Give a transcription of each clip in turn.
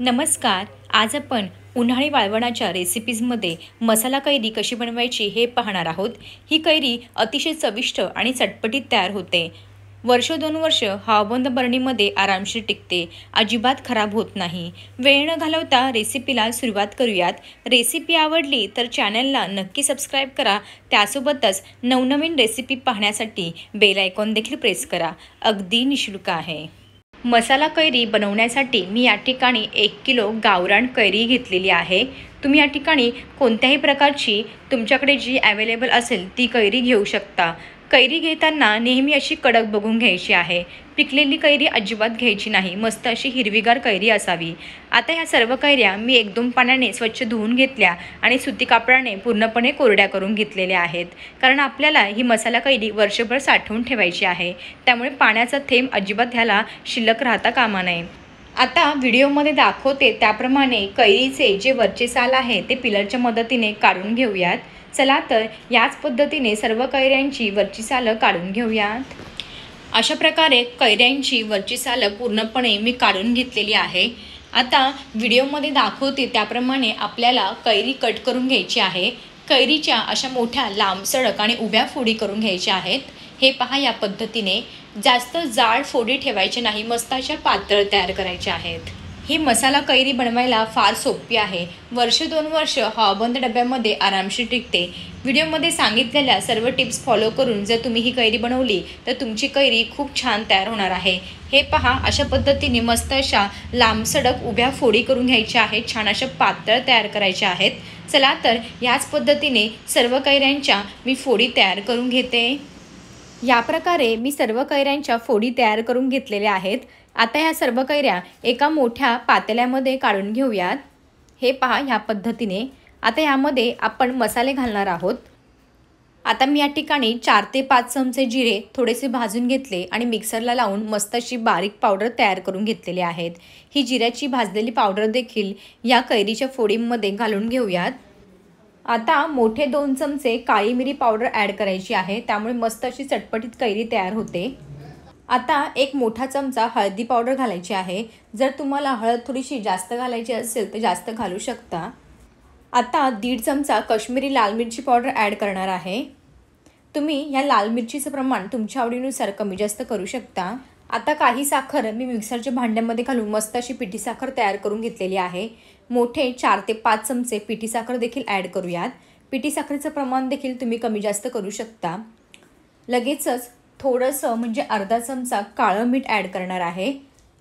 नमस्कार आज आपण उन्हाळी वाळवणाच्या रेसिपीजमध्ये मसाला कैरी कशी बनवायची हे पाहणार आहोत ही कैरी अतिशय चविष्ट आणि चटपटीत तयार होते वर्ष दोन वर्ष हवाबंद बरणीमध्ये आरामशीर टिकते अजिबात खराब होत नाही वेळ न घालवता रेसिपीला सुरुवात करूयात रेसिपी आवडली तर चॅनलला नक्की सबस्क्राईब करा त्यासोबतच नवनवीन रेसिपी पाहण्यासाठी बेल आयकॉन देखील प्रेस करा अगदी निशुल्क आहे मसाला कैरी बनवण्यासाठी मी या ठिकाणी एक किलो गावरान कैरी घेतलेली आहे तुम्ही या ठिकाणी कोणत्याही प्रकारची तुमच्याकडे जी अवेलेबल असेल ती कैरी घेऊ शकता कैरी घेताना नेहमी अशी कडक बघून घ्यायची आहे पिकलेली कैरी अजिबात घ्यायची नाही मस्त अशी हिरवीगार कैरी असावी आता ह्या सर्व कैऱ्या मी एक दोन पाण्याने स्वच्छ धुवून घेतल्या आणि सुती कापडाने पूर्णपणे कोरड्या करून घेतलेल्या आहेत कारण आपल्याला ही मसाला कैरी वर्षभर साठवून ठेवायची आहे त्यामुळे पाण्याचा थेंब अजिबात ह्याला शिल्लक राहता कामा नये आता व्हिडिओमध्ये दाखवते त्याप्रमाणे कैरीचे जे वरचे साल आहे ते पिलरच्या मदतीने काढून घेऊयात चला तर याच पद्धतीने सर्व कैऱ्यांची वरची सालं काढून घेऊयात अशा प्रकारे कैऱ्यांची वरची सालं पूर्णपणे मी काढून घेतलेली आहे आता व्हिडिओमध्ये दाखवते त्याप्रमाणे आपल्याला कैरी कट करून घ्यायची आहे कैरीच्या अशा मोठ्या लांब सडक आणि उभ्या फोडी करून घ्यायच्या आहेत हे पहा या पद्धतीने जास्त जाड फोडी ठेवायचे नाही मस्ताच्या पातळ तयार करायचे आहेत ही मसाला कैरी बनवायला फार सोपी आहे वर्ष दोन वर्ष हवाबंद डब्यामध्ये आरामशीर टिकते व्हिडिओमध्ये सांगितलेल्या सर्व टिप्स फॉलो करून जर तुम्ही ही कैरी बनवली तर तुमची कैरी खूप छान तयार होणार आहे हे पहा अशा पद्धतीने मस्त अशा लांबसडक उभ्या फोडी करून घ्यायच्या आहेत छान अशा पातळ तयार करायच्या आहेत चला तर याच पद्धतीने सर्व कैऱ्यांच्या मी फोडी तयार करून घेते या प्रकारे मी सर्व कैऱ्यांच्या फोडी तयार करून घेतलेल्या आहेत आता ह्या सर्व कैऱ्या एका मोठ्या पातेल्यामध्ये काढून घेऊयात हे पहा ह्या पद्धतीने आता ह्यामध्ये आपण मसाले घालणार आहोत आता मी या ठिकाणी चार ते पाच चमचे जिरे थोडेसे भाजून घेतले आणि मिक्सरला लावून मस्त अशी बारीक पावडर तयार करून घेतलेली आहेत ही जिऱ्याची भाजलेली पावडर देखील या कैरीच्या फोडींमध्ये घालून घेऊयात आता मोठे दोन चमचे काळी मिरी पावडर ॲड करायची आहे त्यामुळे मस्त अशी चटपटीत कैरी तयार होते आता एक मोठा चमचा हळदी पावडर घालायची आहे जर तुम्हाला हळद थोडीशी जास्त घालायची असेल तर जास्त घालू शकता आता दीड चमचा कश्मीरी लाल मिरची पावडर ॲड करणार आहे तुम्ही या लाल मिरचीचं प्रमाण तुमच्या आवडीनुसार कमी जास्त करू शकता आता काही साखर मी मिक्सरच्या भांड्यामध्ये घालून मस्त अशी पिठी साखर तयार करून घेतलेली आहे मोठे चार ते पाच चमचे पिठी साखर देखील ॲड करूयात पिठी साखरेचं प्रमाण देखील तुम्ही कमी जास्त करू शकता लगेचच थोडंसं म्हणजे अर्धा चमचा काळं मीठ ॲड करणार आहे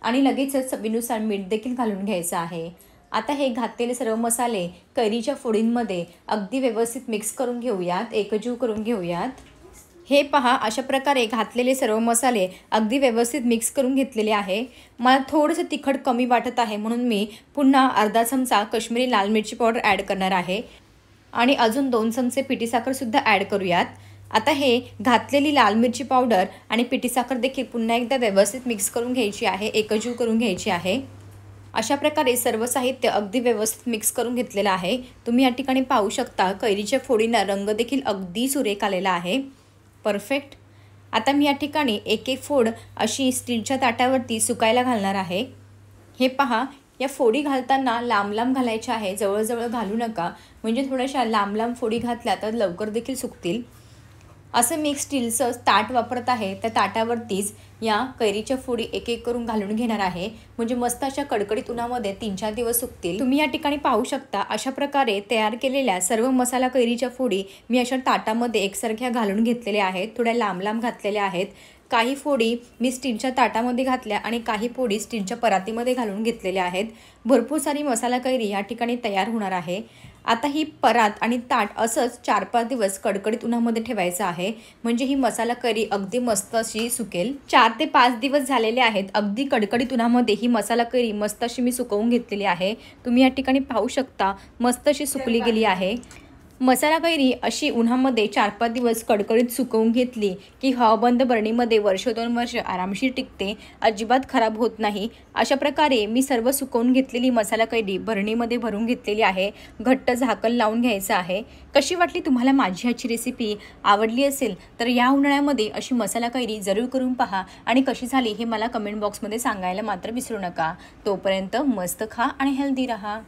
आणि लगेचच चवीनुसार मीठ देखील घालून घ्यायचं आहे आता हे घातलेले सर्व मसाले कैरीच्या फोडींमध्ये अगदी व्यवस्थित मिक्स करून घेऊयात एकजीव करून घेऊयात हे पहा अशा प्रकारे घातलेले सर्व मसाले अगदी व्यवस्थित मिक्स करून घेतलेले आहे मला थोडंसं तिखट कमी वाटत आहे म्हणून मी पुन्हा अर्धा चमचा कश्मीरी लाल मिरची पावडर ॲड करणार आहे आणि अजून दोन चमचे पिठी ॲड करूयात आता हे घातलेली लाल मिरची पावडर आणि पिठी देखील पुन्हा एकदा व्यवस्थित मिक्स करून घ्यायची आहे एकजीव करून घ्यायची आहे अशा प्रकारे सर्व साहित्य अगदी व्यवस्थित मिक्स करून घेतलेलं आहे तुम्ही या ठिकाणी पाहू शकता कैरीच्या फोडींना रंग देखील अगदी सुरेख आलेला आहे परफेक्ट आता मी या ठिकाणी एक एक फोड अशी स्टीलच्या ताटावरती सुकायला घालणार आहे हे पहा या फोडी घालताना लांब लांब घालायच्या आहे जवळजवळ घालू नका म्हणजे थोड्याशा लांब लांब फोडी घातल्या तर लवकर देखील सुकतील असं मी स्टीलचं ताट वापरत आहे त्या ताटावरतीच या कैरीच्या फोडी एक एक करून घालून घेणार आहे म्हणजे मस्त अशा कडकडीत उन्हामध्ये तीन चार दिवस सुकतील तुम्ही या ठिकाणी पाहू शकता अशा प्रकारे तयार केलेल्या सर्व मसाला कैरीच्या फोडी मी अशा ताटामध्ये एकसारख्या घालून घेतलेल्या आहेत थोड्या लांब लांब घातलेल्या आहेत काही फोडी मी स्टीलच्या ताटामध्ये घातल्या आणि काही फोडी स्टीलच्या परातीमध्ये घालून घेतलेल्या आहेत भरपूर सारी मसाला कैरी या ठिकाणी तयार होणार आहे आता ही परात आणि ताट असंच चार पाच दिवस कडकडीत उन्हामध्ये ठेवायचं आहे म्हणजे ही मसाला कैरी अगदी मस्त अशी सुकेल चार चार ते पाच दिवस झालेले आहेत अगदी कडकडीत उन्हामध्ये ही मसाला करी मस्त अशी मी सुकवून घेतलेली आहे तुम्ही या ठिकाणी पाहू शकता मस्त अशी सुकली गेली आहे मसाला कैरी अशी उन्हामध्ये चार पाच दिवस कडकडीत सुकवून घेतली की हवाबंद बरणीमध्ये वर्ष दोन वर्ष आरामशीर टिकते अजिबात खराब होत नाही अशा प्रकारे मी सर्व सुकवून घेतलेली मसाला कैरी भरणीमध्ये भरून घेतलेली आहे घट्ट झाकण लावून घ्यायचं आहे कशी वाटली तुम्हाला माझी ह्याची रेसिपी आवडली असेल तर या उन्हाळ्यामध्ये अशी मसाला कैरी जरूर करून पहा आणि कशी झाली हे मला कमेंट बॉक्समध्ये सांगायला मात्र विसरू नका तोपर्यंत मस्त खा आणि हेल्दी रहा